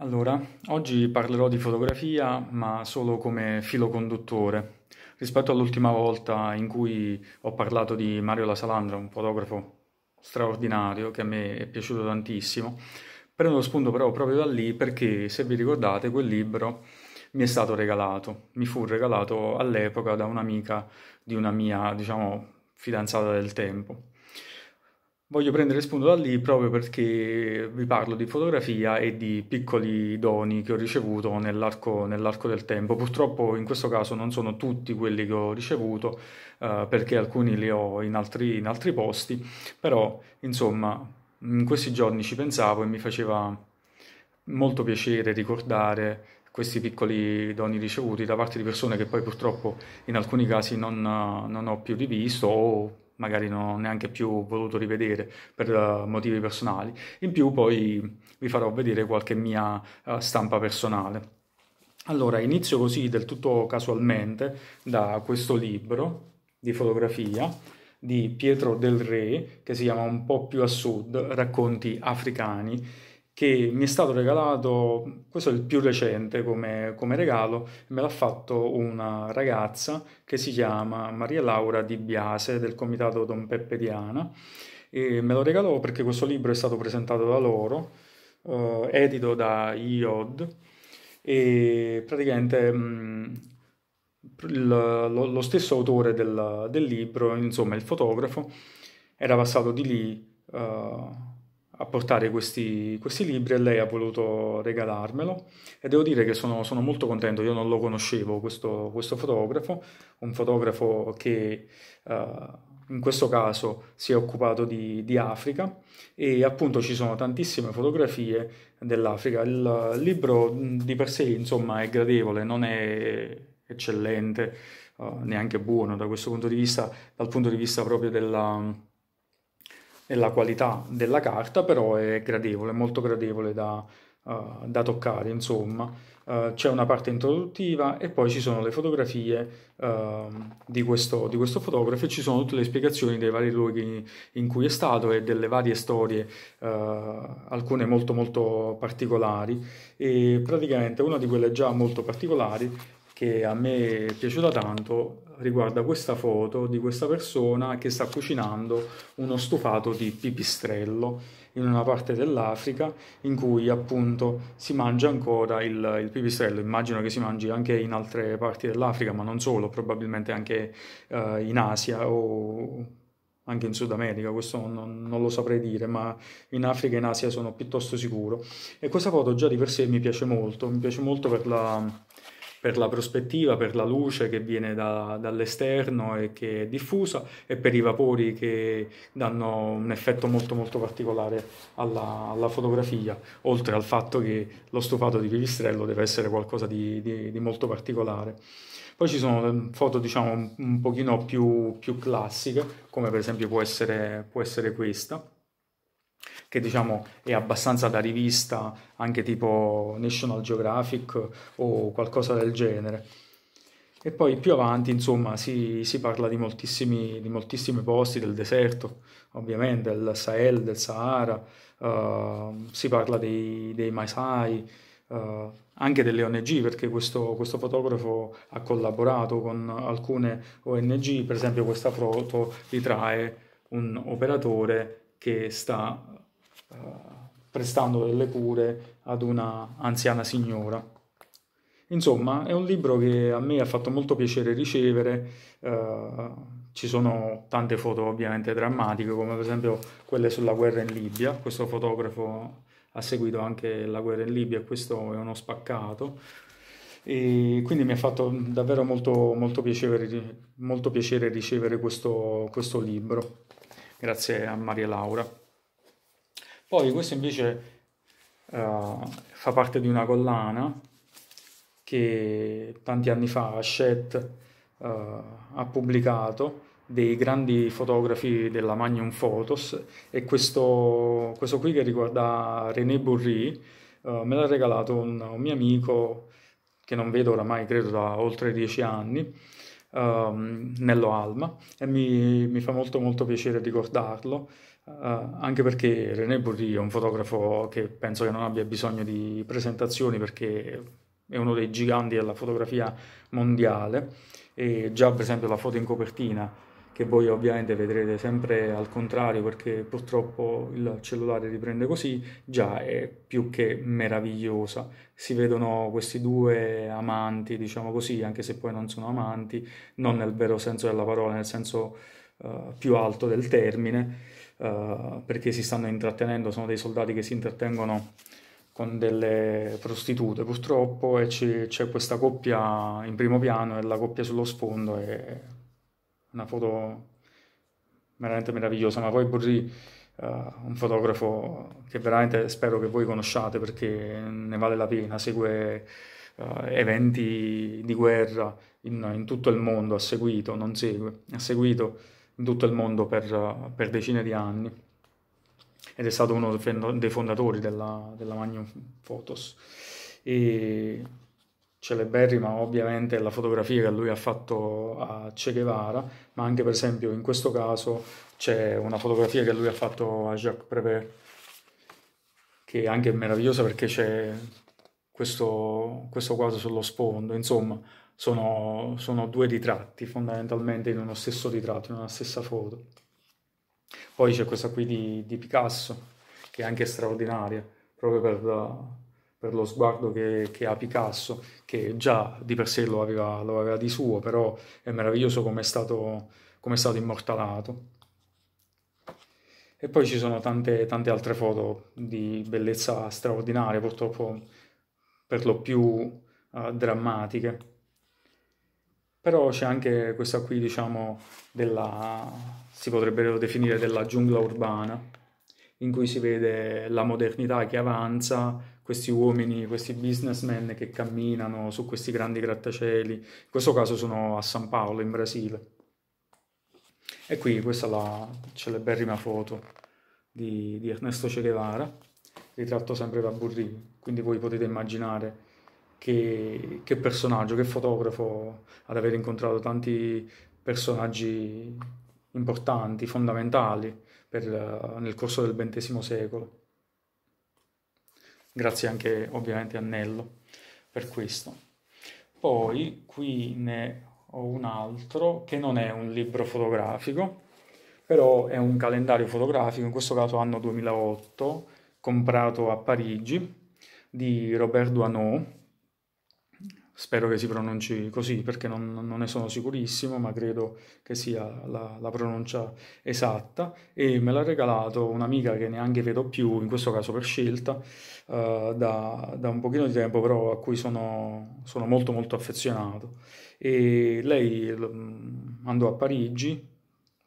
Allora, oggi parlerò di fotografia, ma solo come filo conduttore. Rispetto all'ultima volta in cui ho parlato di Mario La Salandra, un fotografo straordinario che a me è piaciuto tantissimo, prendo lo spunto però proprio da lì perché, se vi ricordate, quel libro mi è stato regalato. Mi fu regalato all'epoca da un'amica di una mia, diciamo, fidanzata del tempo. Voglio prendere spunto da lì proprio perché vi parlo di fotografia e di piccoli doni che ho ricevuto nell'arco, nell'arco del tempo. Purtroppo in questo caso non sono tutti quelli che ho ricevuto eh, perché alcuni li ho in altri, in altri posti, però insomma in questi giorni ci pensavo e mi faceva molto piacere ricordare questi piccoli doni ricevuti da parte di persone che poi purtroppo in alcuni casi non, non ho più rivisto o magari non ho neanche più voluto rivedere per eh, motivi personali. In più poi vi farò vedere qualche mia uh, stampa personale. Allora, inizio così del tutto casualmente da questo libro di fotografia di Pietro del Re che si chiama Un po' più a sud, racconti africani che mi è stato regalato, questo è il più recente come, come regalo, me l'ha fatto una ragazza che si chiama Maria Laura Di Biase del comitato Don Peppe Diana e me lo regalò perché questo libro è stato presentato da loro, eh, edito da IOD e praticamente mh, mm, il, lo, lo, stesso autore del, del, libro, insomma il fotografo, era passato di lì. Eh, a portare questi, questi, libri e lei ha voluto regalarmelo e devo dire che sono, sono molto contento, io non lo conoscevo questo, questo fotografo, un fotografo che uh, in questo caso si è occupato di, di, Africa e appunto ci sono tantissime fotografie dell'Africa, il libro di per sé insomma è gradevole, non è eccellente, uh, neanche buono da questo punto di vista, dal punto di vista proprio della e la qualità della carta, però è gradevole, molto gradevole da, uh, da toccare, insomma. Uh, c'è una parte introduttiva e poi ci sono le fotografie uh, di, questo, di, questo, fotografo e ci sono tutte le spiegazioni dei vari luoghi in cui è stato e delle varie storie, alcune molto molto particolari e praticamente una di quelle già molto particolari che a me è piaciuta tanto riguarda questa foto di questa persona che sta cucinando uno stufato di pipistrello in una parte dell'Africa in cui appunto si mangia ancora il, il pipistrello, immagino che si mangi anche in altre parti dell'Africa, ma non solo, probabilmente anche eh, in Asia o anche in Sud America, questo non, non, lo saprei dire, ma in Africa e in Asia sono piuttosto sicuro. E questa foto già di per sé mi piace molto, mi piace molto per la per la prospettiva, per la luce che viene da, dall'esterno e che è diffusa e per i vapori che danno un effetto molto molto particolare alla, alla fotografia, oltre al fatto che lo stufato di pipistrello deve essere qualcosa di, di, di molto particolare. Poi ci sono ehm, foto diciamo un, un pochino più, più classiche, come per esempio può essere, può essere questa che diciamo è abbastanza da rivista, anche tipo National Geographic o qualcosa del genere. E poi più avanti, insomma, si, si parla di moltissimi, di moltissimi, posti del deserto, ovviamente, del Sahel, del Sahara, uh, si parla dei, dei Maasai, uh, anche delle ONG, perché questo, questo, fotografo ha collaborato con alcune ONG, per esempio questa foto ritrae un operatore che sta eh, prestando delle cure ad una anziana signora. Insomma, è un libro che a me ha fatto molto piacere ricevere, eh, ci sono tante foto ovviamente drammatiche, come per esempio quelle sulla guerra in Libia, questo fotografo ha seguito anche la guerra in Libia, e questo è uno spaccato, e quindi mi ha fatto davvero molto, molto, piacere, molto piacere ricevere questo, questo libro, grazie a Maria Laura. Poi questo invece uh, fa parte di una collana che tanti anni fa Hachette uh, ha pubblicato dei grandi fotografi della Magnum Photos e questo, questo qui che riguarda René Burri uh, eh, me l'ha regalato un, un, mio amico che non vedo oramai credo da oltre dieci anni um, Nello Alma e mi, mi fa molto molto piacere ricordarlo eh, anche perché René Burri è un fotografo che penso che non abbia bisogno di presentazioni perché è uno dei giganti della fotografia mondiale e già per esempio la foto in copertina che voi ovviamente vedrete sempre al contrario perché purtroppo il cellulare riprende così, già è più che meravigliosa. Si vedono questi due amanti, diciamo così, anche se poi non sono amanti, non nel vero senso della parola, nel senso uh, più alto del termine, eh, perché si stanno intrattenendo, sono dei soldati che si intrattengono con delle prostitute purtroppo e eh, ci, c'è questa coppia in primo piano e la coppia sullo sfondo è una foto veramente meravigliosa, ma poi Borri uh, eh, un fotografo che veramente spero che voi conosciate perché ne vale la pena, segue uh, eventi di guerra in, in, tutto il mondo, ha seguito, non segue, ha seguito in tutto il mondo per, per decine di anni ed è stato uno dei fondatori della, della Magnum Photos e celeberrima ovviamente è la fotografia che lui ha fatto a Che Guevara ma anche per esempio in questo caso c'è una fotografia che lui ha fatto a Jacques Prévert che è anche meravigliosa perché c'è questo, questo quadro sullo sfondo insomma sono, sono due ritratti fondamentalmente in uno stesso ritratto, in una stessa foto. Poi c'è questa qui di, di Picasso, che è anche straordinaria, proprio per, per lo sguardo che, che, ha Picasso, che già di per sé lo aveva, lo aveva di suo, però è meraviglioso come è stato, stato immortalato. E poi ci sono tante, tante altre foto di bellezza straordinaria, purtroppo per lo più uh, drammatiche però c'è anche questa qui, diciamo, della, si potrebbe definire della giungla urbana, in cui si vede la modernità che avanza, questi uomini, questi businessmen che camminano su questi grandi grattacieli, in questo caso sono a San Paolo, in Brasile. E qui questa è la celeberrima foto di, di Ernesto Che Guevara, ritratto sempre da Burri, quindi voi potete immaginare che, che personaggio, che fotografo ad aver incontrato tanti personaggi importanti, fondamentali per, nel corso del XX secolo. Grazie anche ovviamente a Nello per questo. Poi qui ne ho un altro che non è un libro fotografico, però è un calendario fotografico, in questo caso anno 2008, comprato a Parigi, di Robert Duaneau, spero che si pronunci così perché non, non ne sono sicurissimo, ma credo che sia la, la, pronuncia esatta. E me l'ha regalato un'amica che neanche vedo più, in questo caso per scelta, eh, da, da, un pochino di tempo, però a cui sono, sono molto molto affezionato. E lei mm, andò a Parigi,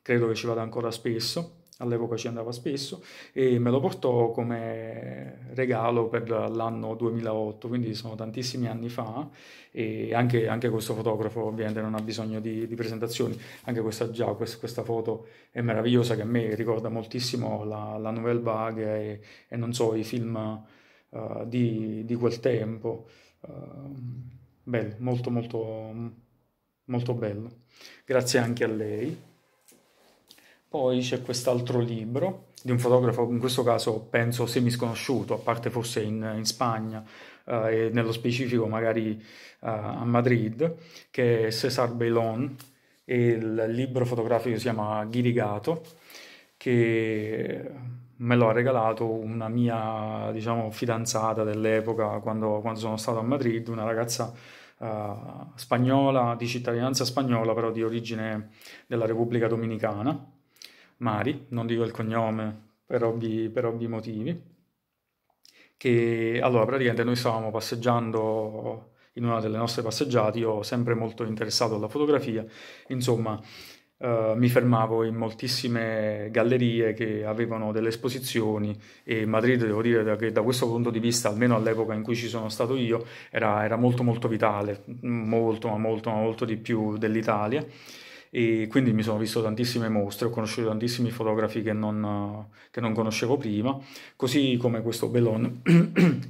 credo che ci vada ancora spesso all'epoca ci andava spesso, e me lo portò come regalo per l'anno 2008, quindi sono tantissimi anni fa, e anche, anche questo fotografo ovviamente non ha bisogno di, di presentazioni, anche questa già, quest, questa foto è meravigliosa che a me ricorda moltissimo la, la Nouvelle Vague e, e, non so, i film uh, di, di, quel tempo, uh, bello, molto molto molto bello. Grazie anche a lei. Poi c'è quest'altro libro di un fotografo, in questo caso penso semi sconosciuto, a parte forse in, in Spagna eh, e nello specifico magari eh, a Madrid, che è César Bailon e il libro fotografico si chiama Ghirigato, che me lo ha regalato una mia diciamo, fidanzata dell'epoca quando, quando sono stato a Madrid, una ragazza Uh, spagnola, di cittadinanza spagnola, però di origine della Repubblica Dominicana. Mari, non dico il cognome per ovvi, per ovvi motivi, che allora praticamente noi stavamo passeggiando in una delle nostre passeggiate, io sempre molto interessato alla fotografia, insomma Uh, mi fermavo in moltissime gallerie che avevano delle esposizioni e Madrid devo dire che da questo punto di vista almeno all'epoca in cui ci sono stato io era, era molto molto vitale molto ma molto ma molto di più dell'Italia e quindi mi sono visto tantissime mostre, ho conosciuto tantissimi fotografi che non, che non conoscevo prima, così come questo Bellone,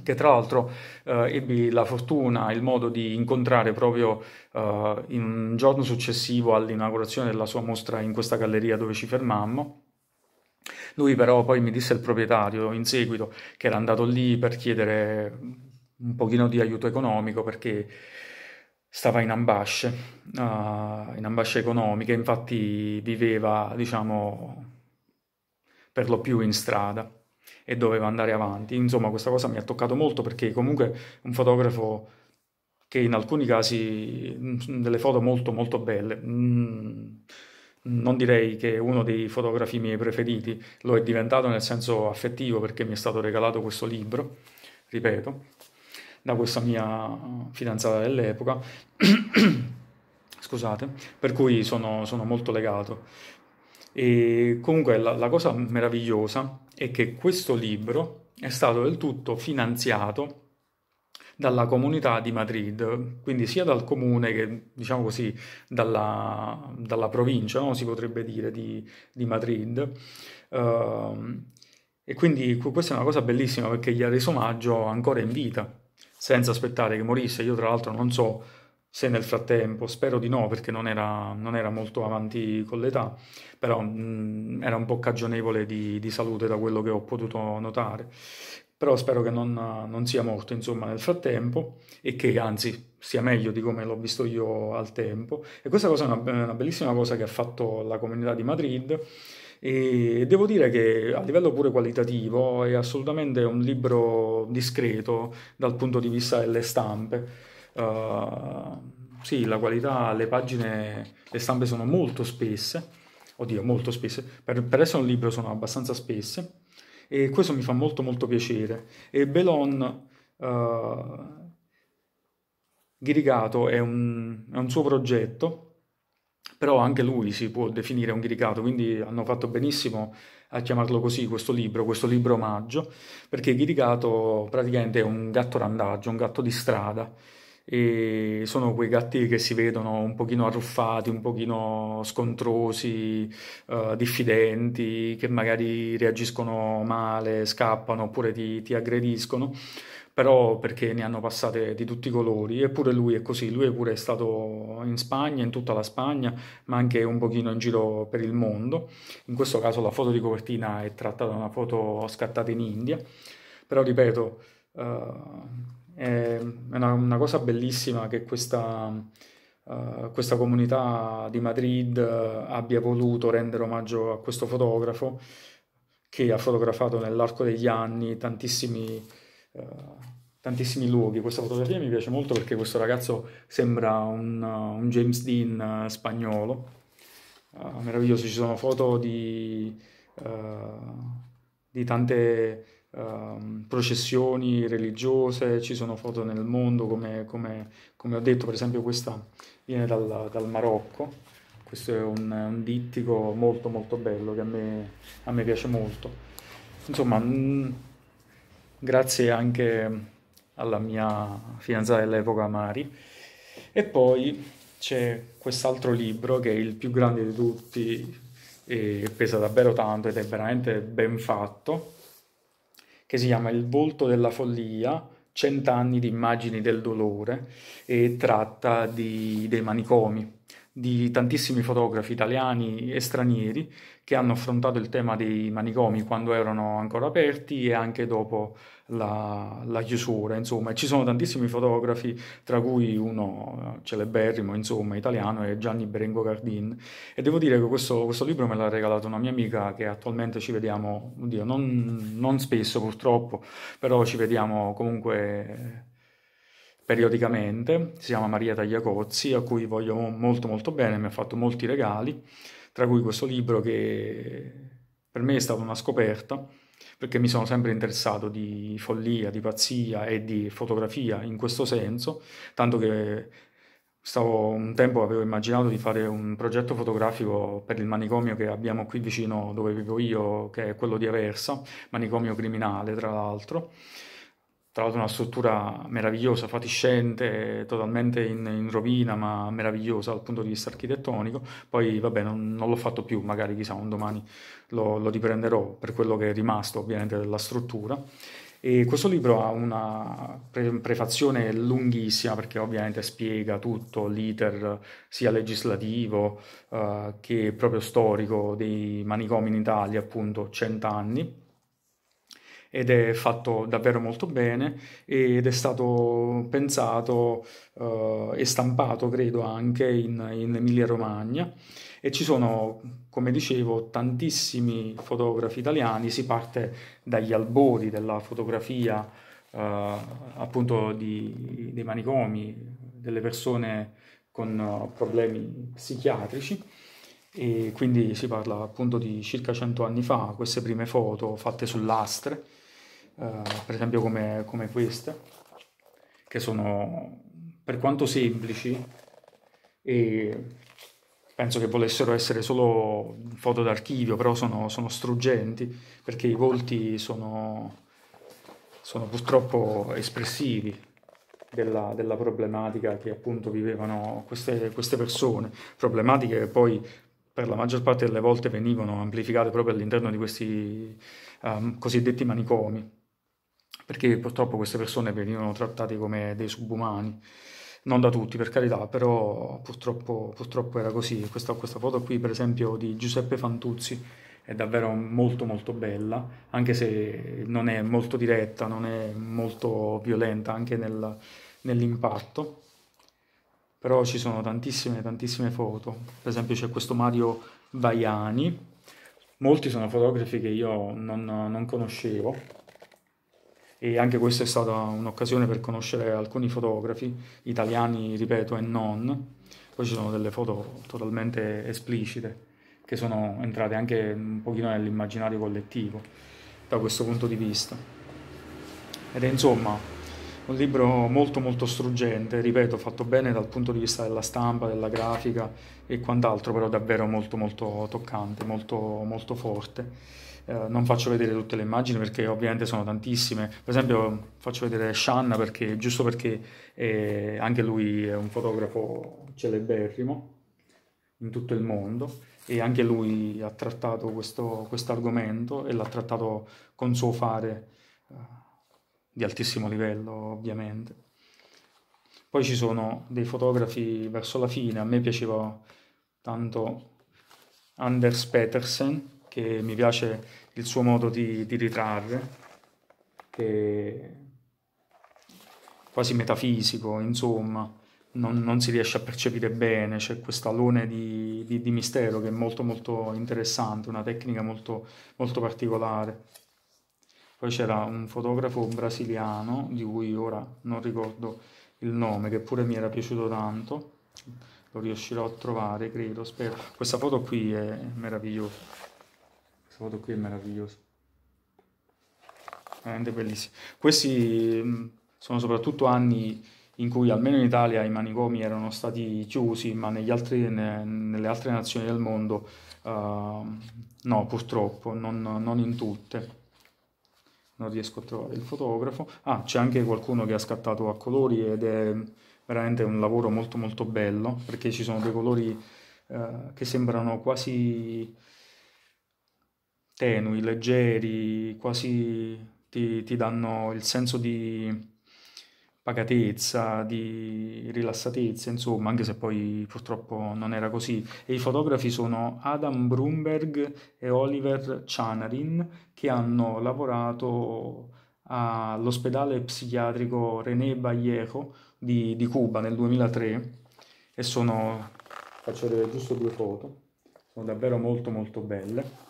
che tra l'altro eh, ebbi la fortuna, il modo di incontrare proprio eh, in un giorno successivo all'inaugurazione della sua mostra in questa galleria dove ci fermammo. Lui però poi mi disse il proprietario in seguito che era andato lì per chiedere un pochino di aiuto economico perché stava in ambasce, uh, in ambasce economiche, infatti viveva, diciamo, per lo più in strada e doveva andare avanti. Insomma, questa cosa mi ha toccato molto perché comunque un fotografo che in alcuni casi delle foto molto molto belle, non direi che è uno dei fotografi miei preferiti, lo è diventato nel senso affettivo perché mi è stato regalato questo libro, ripeto, da questa mia eh, fidanzata dell'epoca, scusate, per cui sono, sono, molto legato. E comunque la, la cosa meravigliosa è che questo libro è stato del tutto finanziato dalla comunità di Madrid, quindi sia dal comune che, diciamo così, dalla, dalla provincia, no? si potrebbe dire, di, di Madrid. Uh, e quindi questa è una cosa bellissima perché gli ha reso omaggio ancora in vita senza aspettare che morisse. Io tra l'altro non so se nel frattempo, spero di no perché non era, non era molto avanti con l'età, però mh, mm, era un po' cagionevole di, di, salute da quello che ho potuto notare. Però spero che non, non sia morto insomma nel frattempo e che anzi sia meglio di come l'ho visto io al tempo. E questa cosa è una, una bellissima cosa che ha fatto la comunità di Madrid e devo dire che a livello pure qualitativo è assolutamente un libro discreto dal punto di vista delle stampe. Uh, sì, la qualità, le pagine, le stampe sono molto spesse, oddio, molto spesse, per, per essere un libro sono abbastanza spesse e questo mi fa molto molto piacere. E Belon uh, Ghirigato è un, è un suo progetto però anche lui si può definire un ghiricato, quindi hanno fatto benissimo a chiamarlo così questo libro, questo libro omaggio, perché ghiricato praticamente è un gatto randaggio, un gatto di strada, e sono quei gatti che si vedono un pochino arruffati, un pochino scontrosi, uh, diffidenti, che magari reagiscono male, scappano oppure ti, ti aggrediscono però perché ne hanno passate di tutti i colori, eppure lui è così, lui è pure stato in Spagna, in tutta la Spagna, ma anche un pochino in giro per il mondo. In questo caso la foto di copertina è tratta da una foto scattata in India, però ripeto, uh, è una, una, cosa bellissima che questa, uh, questa comunità di Madrid eh, abbia voluto rendere omaggio a questo fotografo che ha fotografato nell'arco degli anni tantissimi eh, tantissimi luoghi. Questa fotografia mi piace molto perché questo ragazzo sembra un, eh, un James Dean eh, spagnolo. Uh, meraviglioso, ci sono foto di, uh, di tante uh, processioni religiose, ci sono foto nel mondo, come, come, come ho detto, per esempio questa viene dal, dal Marocco, questo è un, un, dittico molto molto bello che a me, a me piace molto. Insomma, mh, mm, grazie anche alla mia fidanzata dell'epoca Mari. E poi c'è quest'altro libro che è il più grande di tutti, e pesa davvero tanto ed è veramente ben fatto, che si chiama Il volto della follia, cent'anni di immagini del dolore e tratta di, dei manicomi di tantissimi fotografi italiani e stranieri che hanno affrontato il tema dei manicomi quando erano ancora aperti e anche dopo la, la chiusura. Insomma, ci sono tantissimi fotografi, tra cui uno eh, celeberrimo, insomma, italiano, è Gianni Berengo Gardin. E devo dire che questo, questo libro me l'ha regalato una mia amica che attualmente ci vediamo, oddio, non, non spesso purtroppo, però ci vediamo comunque periodicamente, si chiama Maria Tagliacozzi, a cui voglio molto molto bene, mi ha fatto molti regali, tra cui questo libro che per me è stata una scoperta, perché mi sono sempre interessato di follia, di pazzia e di fotografia in questo senso, tanto che Stavo, un tempo avevo immaginato di fare un progetto fotografico per il manicomio che abbiamo qui vicino dove vivo io, che è quello di Aversa, manicomio criminale tra l'altro, tra l'altro una struttura meravigliosa, fatiscente, totalmente in, in, rovina, ma meravigliosa dal punto di vista architettonico. Poi, vabbè, non, non l'ho fatto più, magari chissà, un domani lo, lo, riprenderò per quello che è rimasto ovviamente della struttura. E questo libro ha una pre- prefazione lunghissima perché ovviamente spiega tutto l'iter sia legislativo eh, che proprio storico dei manicomi in Italia, appunto cent'anni ed è fatto davvero molto bene ed è stato pensato uh, e stampato credo anche in, in Emilia Romagna e ci sono, come dicevo, tantissimi fotografi italiani, si parte dagli albori della fotografia uh, appunto di, dei manicomi, delle persone con eh, problemi psichiatrici e quindi si parla appunto di circa 100 anni fa, queste prime foto fatte su lastre eh, per esempio come, come, queste, che sono per quanto semplici e penso che volessero essere solo foto d'archivio, però sono, sono struggenti perché i volti sono, sono purtroppo espressivi della, della, problematica che appunto vivevano queste, queste persone, problematiche che poi per la maggior parte delle volte venivano amplificate proprio all'interno di questi um, cosiddetti manicomi perché purtroppo queste persone venivano trattate come dei subumani, non da tutti per carità, però purtroppo, purtroppo era così. Questa, questa foto qui per esempio di Giuseppe Fantuzzi è davvero molto molto bella, anche se non è molto diretta, non è molto violenta anche nel, nell'impatto però ci sono tantissime tantissime foto per esempio c'è questo Mario Vaiani molti sono fotografi che io non, non conoscevo e anche questa è stata un'occasione per conoscere alcuni fotografi italiani, ripeto, e non. Poi ci sono delle foto totalmente esplicite che sono entrate anche un pochino nell'immaginario collettivo da questo punto di vista. Ed è insomma un libro molto molto struggente, ripeto, fatto bene dal punto di vista della stampa, della grafica e quant'altro, però davvero molto molto toccante, molto molto forte. Eh, non faccio vedere tutte le immagini perché ovviamente sono tantissime. Per esempio faccio vedere Shanna perché, giusto perché eh, anche lui è un fotografo celeberrimo in tutto il mondo e anche lui ha trattato questo argomento e l'ha trattato con suo fare eh, di altissimo livello ovviamente. Poi ci sono dei fotografi verso la fine, a me piaceva tanto Anders Petersen che mi piace il suo modo di, di ritrarre, che quasi metafisico, insomma, non, non, si riesce a percepire bene, c'è questo alone di, di, di, mistero che è molto molto interessante, una tecnica molto, molto particolare. Poi c'era un fotografo brasiliano, di cui ora non ricordo il nome, che pure mi era piaciuto tanto, lo riuscirò a trovare, credo, spero. Questa foto qui è meravigliosa foto qui è meraviglioso. Veramente bellissimo. Questi mm, sono soprattutto anni in cui almeno in Italia i manicomi erano stati chiusi, ma altri, ne, nelle altre nazioni del mondo uh, no, purtroppo, non, non, in tutte. Non riesco a trovare il fotografo. Ah, c'è anche qualcuno che ha scattato a colori ed è veramente un lavoro molto molto bello, perché ci sono dei colori uh, che sembrano quasi tenui, mm. leggeri, quasi ti, ti danno il senso di pacatezza, di rilassatezza, insomma, anche se poi purtroppo non era così. E i fotografi sono Adam Brumberg e Oliver Chanarin che hanno lavorato all'ospedale psichiatrico René Vallejo di, di Cuba nel 2003 e sono, faccio vedere giusto due foto, sono davvero molto molto belle.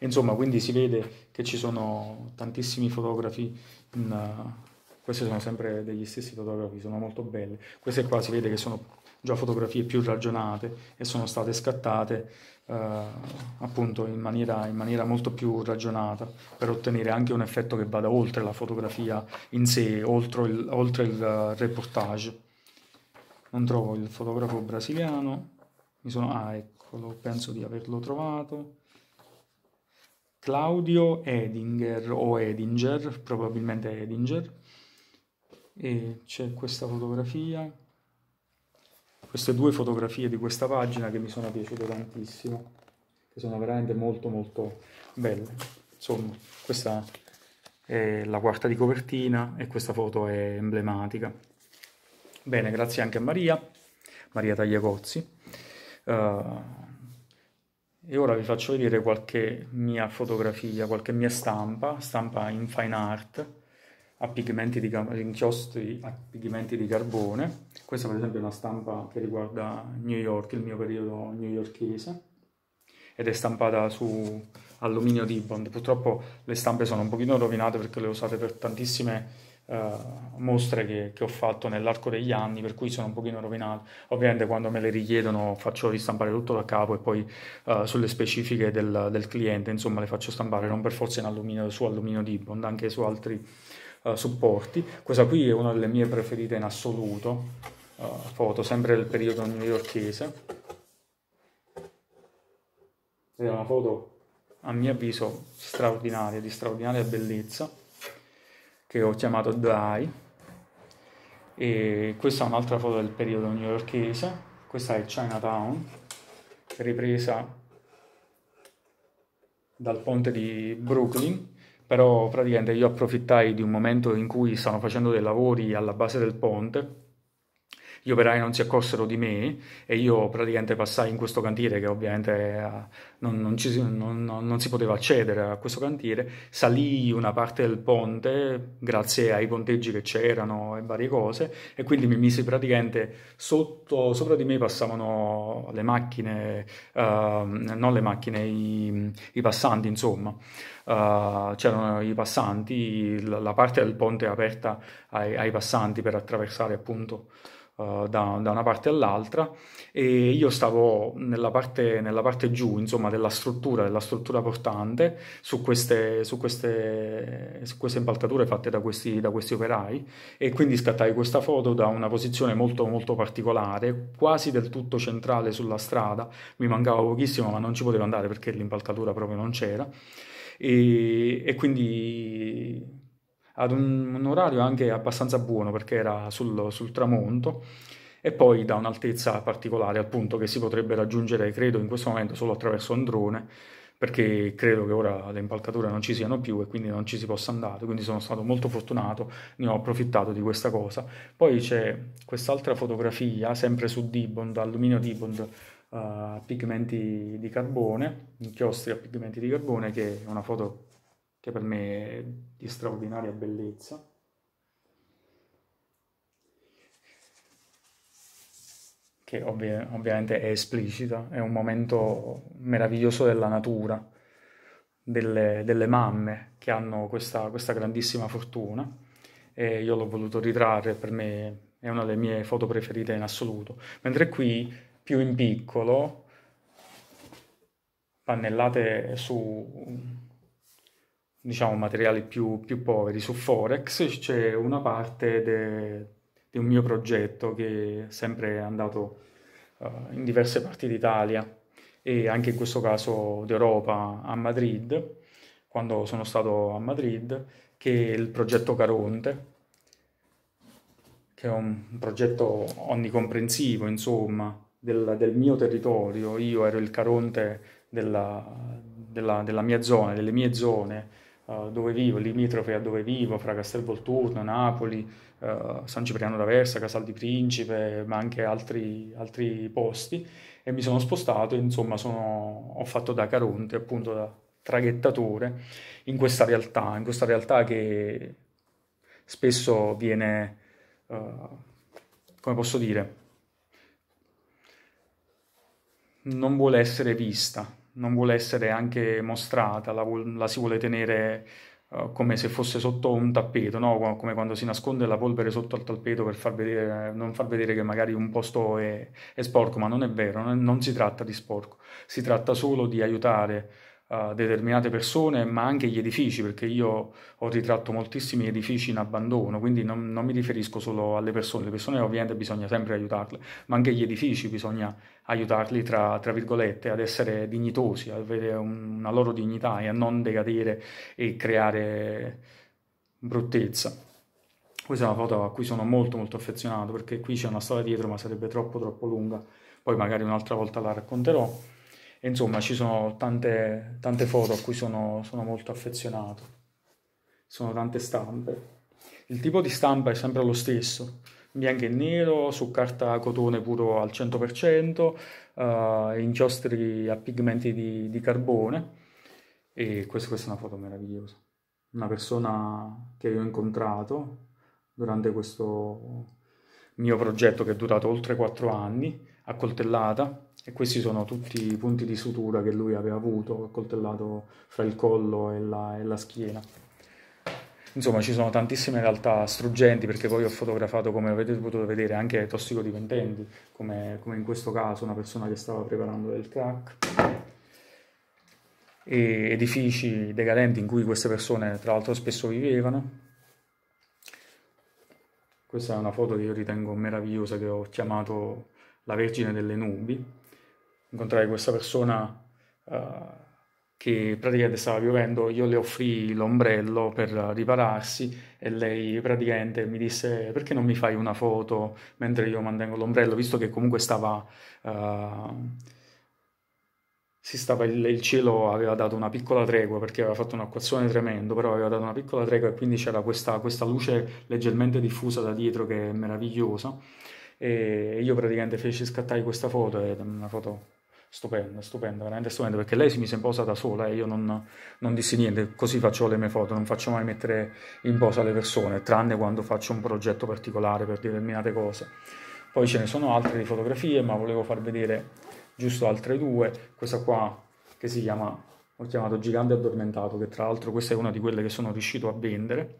Insomma, quindi si vede che ci sono tantissimi fotografi, in, eh, questi sono sempre degli stessi fotografi, sono molto belle. Queste qua si vede che sono già fotografie più ragionate e sono state scattate eh, appunto in maniera, in maniera, molto più ragionata per ottenere anche un effetto che vada oltre la fotografia in sé, oltre il, oltre il eh, reportage. Non trovo il fotografo brasiliano, mi sono, ah eccolo, penso di averlo trovato. Claudio Edinger o Edinger, probabilmente Edinger. E c'è questa fotografia, queste due fotografie di questa pagina che mi sono piaciute tantissimo, che sono veramente molto molto belle. Insomma, questa è la quarta di copertina e questa foto è emblematica. Bene, grazie anche a Maria, Maria Tagliacozzi. Uh, e ora vi faccio vedere qualche mia fotografia, qualche mia stampa, stampa in fine art, a pigmenti di, inchiostri a pigmenti di carbone. Questa per esempio è una stampa che riguarda New York, il mio periodo newyorchese, ed è stampata su alluminio di bond. Purtroppo le stampe sono un pochino rovinate perché le ho usate per tantissime eh, mostre che, che, ho fatto nell'arco degli anni, per cui sono un pochino rovinato. Ovviamente quando me le richiedono faccio ristampare tutto da capo e poi uh, sulle specifiche del, del, cliente, insomma, le faccio stampare non per forza in alluminio, su alluminio di bond, anche su altri uh, supporti. Questa qui è una delle mie preferite in assoluto, foto sempre del periodo newyorchese. È una foto a mio avviso straordinaria, di straordinaria bellezza che ho chiamato Dry e questa è un'altra foto del periodo newyorkese questa è Chinatown ripresa dal ponte di Brooklyn però praticamente io approfittai di un momento in cui stavano facendo dei lavori alla base del ponte gli operai non si accorsero di me e io praticamente passai in questo cantiere che ovviamente eh, non, non, ci, non, non si poteva accedere a questo cantiere, salì una parte del ponte grazie ai ponteggi che c'erano e varie cose e quindi mi misi praticamente sotto, sopra di me passavano le macchine, uh, non le macchine, i, i passanti insomma. Uh, c'erano i passanti, la parte del ponte aperta ai, ai passanti per attraversare appunto eh, da, da, una parte all'altra e io stavo nella parte, nella parte giù, insomma, della struttura, della struttura portante su queste, su queste, su queste impalcature fatte da questi, da questi operai e quindi scattai questa foto da una posizione molto molto particolare, quasi del tutto centrale sulla strada, mi mancava pochissimo ma non ci potevo andare perché l'impalcatura proprio non c'era e, e quindi ad un, un orario anche abbastanza buono perché era sul, sul tramonto e poi da un'altezza particolare al punto che si potrebbe raggiungere, credo, in questo momento solo attraverso un drone perché credo che ora le impalcature non ci siano più e quindi non ci si possa andare, quindi sono stato molto fortunato, ne ho approfittato di questa cosa. Poi c'è quest'altra fotografia, sempre su Dibond, alluminio Dibond eh, a uh, pigmenti di carbone, inchiostri a pigmenti di carbone, che è una foto che per me è di straordinaria bellezza. che ovvia, ovviamente è esplicita, è un momento meraviglioso della natura, delle, delle mamme che hanno questa, questa grandissima fortuna e io l'ho voluto ritrarre, per me è una delle mie foto preferite in assoluto, mentre qui più in piccolo, pannellate su diciamo, materiali più, più, poveri. Su Forex c'è una parte di un mio progetto che è sempre andato uh, in diverse parti d'Italia e anche in questo caso d'Europa a Madrid, quando sono stato a Madrid, che è il progetto Caronte, che è un progetto onnicomprensivo, insomma, del, del mio territorio. Io ero il Caronte della, della, della mia zona, delle mie zone, eh, dove vivo, limitrofe a dove vivo, fra Castelvolturno, Napoli, uh, San Cipriano d'Aversa, Casal di Principe, ma anche altri, altri posti e mi sono spostato, insomma sono, ho fatto da Caronte, appunto da traghettatore, in questa realtà, in questa realtà che spesso viene, uh, come posso dire, non vuole essere vista non vuole essere anche mostrata, la, la si vuole tenere uh, come se fosse sotto un tappeto, no? come quando si nasconde la polvere sotto al tappeto per far vedere, non far vedere che magari un posto è, è sporco, ma non è vero, non, non si tratta di sporco, si tratta solo di aiutare determinate persone, ma anche gli edifici, perché io ho ritratto moltissimi edifici in abbandono, quindi non, non mi riferisco solo alle persone, le persone ovviamente bisogna sempre aiutarle, ma anche gli edifici bisogna aiutarli, tra, tra virgolette, ad essere dignitosi, ad avere un, una loro dignità e a non decadere e creare bruttezza. Questa è una foto a cui sono molto molto affezionato perché qui c'è una storia dietro ma sarebbe troppo troppo lunga, poi magari un'altra volta la racconterò insomma, mm. ci sono tante, tante foto a cui sono, sono molto affezionato. Sono tante stampe. Il tipo di stampa è sempre lo stesso, bianco e nero, su carta cotone puro al 100%, uh, eh, inchiostri a pigmenti di, di carbone. E questa, questa è una foto meravigliosa. Una persona che io ho incontrato durante questo mio progetto che è durato oltre 4 anni accoltellata e questi sono tutti i punti di sutura che lui aveva avuto, accoltellato fra il collo e la, e la schiena. Insomma, ci sono tantissime realtà struggenti perché poi ho fotografato, come avete potuto vedere, anche tossicodipendenti, come, come in questo caso una persona che stava preparando del crack e edifici decadenti in cui queste persone tra l'altro spesso vivevano. Questa è una foto che io ritengo meravigliosa che ho chiamato la Vergine delle Nubi. Incontrai questa persona uh, che praticamente stava piovendo, io le offrii l'ombrello per ripararsi e lei praticamente mi disse perché non mi fai una foto mentre io mantengo l'ombrello, visto che comunque stava... Uh, Stava, il, cielo aveva dato una piccola tregua perché aveva fatto un'acquazione tremendo, però aveva dato una piccola tregua e quindi c'era questa, questa luce leggermente diffusa da dietro che è meravigliosa e io praticamente feci scattare questa foto, è una foto stupenda, stupenda, veramente stupenda, perché lei si mise in posa da sola e io non, non, dissi niente, così faccio le mie foto, non faccio mai mettere in posa le persone, tranne quando faccio un progetto particolare per determinate cose. Poi ce ne sono altre di fotografie, ma volevo far vedere giusto altre due, questa qua che si chiama, ho chiamato Gigante Addormentato, che tra l'altro questa è una di quelle che sono riuscito a vendere,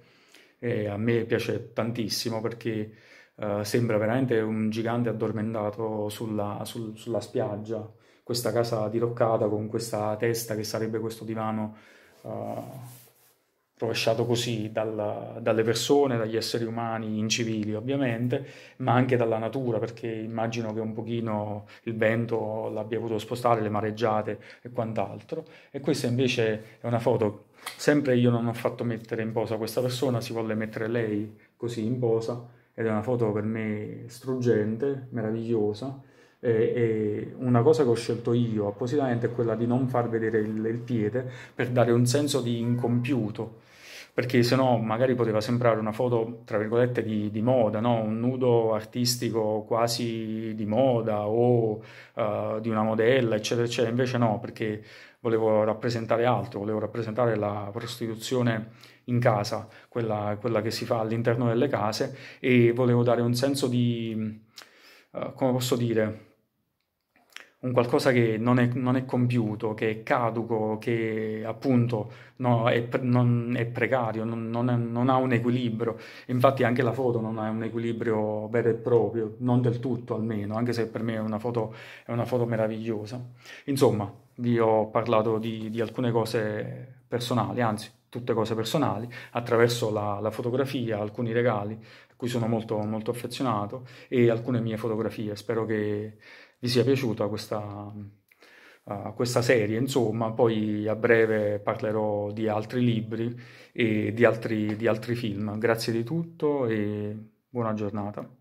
e a me piace tantissimo perché eh, sembra veramente un gigante addormentato sulla, sul, sulla, spiaggia, questa casa diroccata con questa testa che sarebbe questo divano uh, rovesciato così dal, dalle persone, dagli esseri umani incivili ovviamente, ma anche dalla natura perché immagino che un pochino il vento l'abbia potuto spostare, le mareggiate e quant'altro. E questa invece è una foto, sempre io non ho fatto mettere in posa questa persona, si volle mettere lei così in posa ed è una foto per me struggente, meravigliosa. E, e una cosa che ho scelto io appositamente è quella di non far vedere il, il piede per dare un senso di incompiuto perché se no magari poteva sembrare una foto tra virgolette di, di moda, no? un nudo artistico quasi di moda o uh, di una modella, eccetera, eccetera. Invece no, perché volevo rappresentare altro, volevo rappresentare la prostituzione in casa, quella, quella che si fa all'interno delle case e volevo dare un senso di, uh, come posso dire, un qualcosa che non è, non è, compiuto, che è caduco, che appunto no, è, non, è, precario, non, non, è, non, ha un equilibrio. Infatti anche la foto non ha un equilibrio vero e proprio, non del tutto almeno, anche se per me è una foto, una foto meravigliosa. Insomma, vi ho parlato di, di alcune cose personali, anzi tutte cose personali, attraverso la, la, fotografia, alcuni regali a cui sono molto, molto affezionato e alcune mie fotografie. Spero che vi sia piaciuta questa, uh, questa serie, insomma, poi a breve parlerò di altri libri e di altri, di altri film. Grazie di tutto e buona giornata.